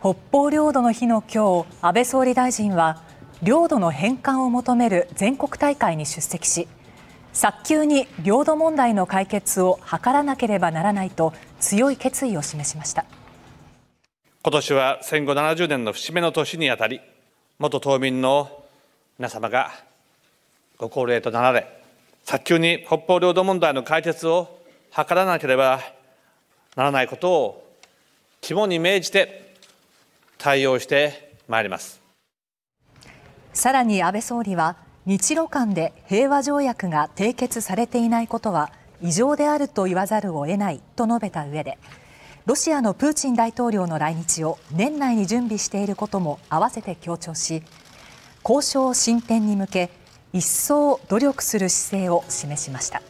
北方領土の日の今日安倍総理大臣は領土の返還を求める全国大会に出席し早急に領土問題の解決を図らなければならないと強い決意を示しました今年は戦後70年の節目の年にあたり元島民の皆様がご高齢となられ早急に北方領土問題の解決を図らなければならないことを肝に銘じて対応してまいりますさらに安倍総理は日露間で平和条約が締結されていないことは異常であると言わざるを得ないと述べた上でロシアのプーチン大統領の来日を年内に準備していることも併せて強調し交渉進展に向け一層努力する姿勢を示しました。